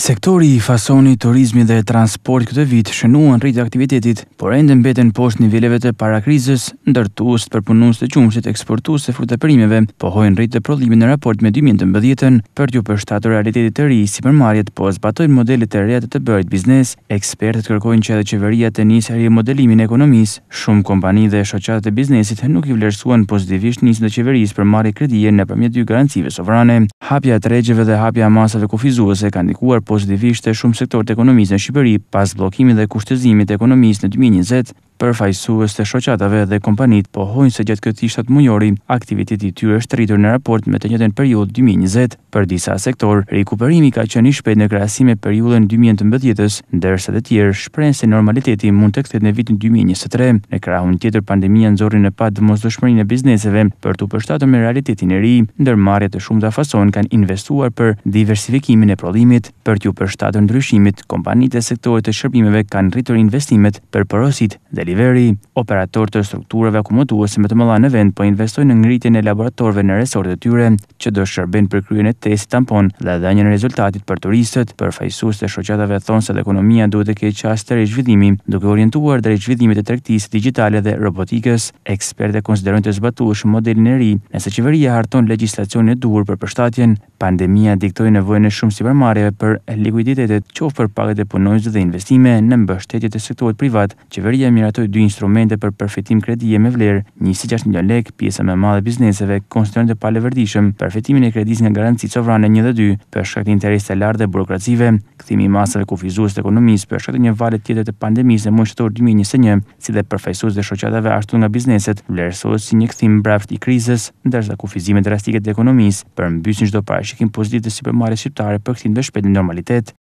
Sektori i fasoni, turizmi dhe transport këtë vit shënuan rrit aktivitetit, por ende mbeten poshtë niveleve të para krizës, ndërtues për punues të qumshit eksportues të fruta perimeve, pohojnë rrit të prodhimit në raport me 2018-ën për t'u përshtatur realitetit të ri si përmarrjet po zbatojnë modelit të reja të bërit biznes. Ekspertët kërkojnë që edhe qeveria të nisë modelimin e ekonomisë. Shumë kompani dhe shoqata të biznesit nuk i vlerësuan pozitivisht nisën e qeverisë për marrje kredije nëpërmjet dy garancive sovrane. Hapja tregjeve dhe hapja masave kufizuese kanë ndikuar pozitivisht e shumë sektor të ekonomisë në Shqipëri pas blokimit dhe kushtëzimit të ekonomisë në 2020, Përfaqësues të shoqatave dhe kompanit pohojnë se gjatë këtij shtat mujori, aktiviteti i tyre është rritur në raport me të njëjtën periudhë 2020. Për disa sektor, rikuperimi ka qenë i shpejtë në krahasim me periudhën 2018-s, ndërsa të tjerë shprehen se normaliteti mund të këtët në vitin 2023. Në krahun tjetër, pandemia nxorri në pad dëshmërin e bizneseve për të përshtatur me realitetin e ri, ndërmarrjet e shumta fason kanë investuar për diversifikimin e prodhimit, për të përshtatur ndryshimit, kompanitë e sektorit të shërbimeve kanë rritur investimet për porositë dhe Veri, operator të strukturave akumutuese me të mëlla në vend po investojnë në ngritjen e laboratorëve në resortet e tyre që do shërben për kryen e testit tampon dhe dhënien e rezultatit për turistët, për fajsus të shoqatave thonë se ekonomia duhet të ketë çast të zhvillimi, duke orientuar drejt zhvillimit të tregtisë digjitale dhe robotikës. eksperte konsiderojnë të zbatuash modelin e ri, nëse qeveria harton legjislacionin e duhur për përshtatjen, pandemia diktoi nevojën e shumë supermarketeve për likuiditetet, qoftë për pagat e dhe investime në mbështetje të sektorit privat. Qeveria miratoi prezantoi dy instrumente për përfitim kredije me vlerë 26 milion lekë, pjesë më e madhe e bizneseve konsideron të palëvërdishëm përfitimin e kredisë nga garanci sovrane 1.2 për shkak të interesit të lartë dhe burokracive, kthimi i masave kufizues të ekonomisë për shkak të një vale tjetër të pandemisë në mujshtor 2021, si dhe përfaqësues dhe shoqatave ashtu nga bizneset vlerësohet si një kthim mbrapsht i krizës, ndërsa kufizimet drastike të ekonomisë përmbysin çdo parashikim pozitiv të supermarketit shqiptar për kthimin në shpejtë normalitet.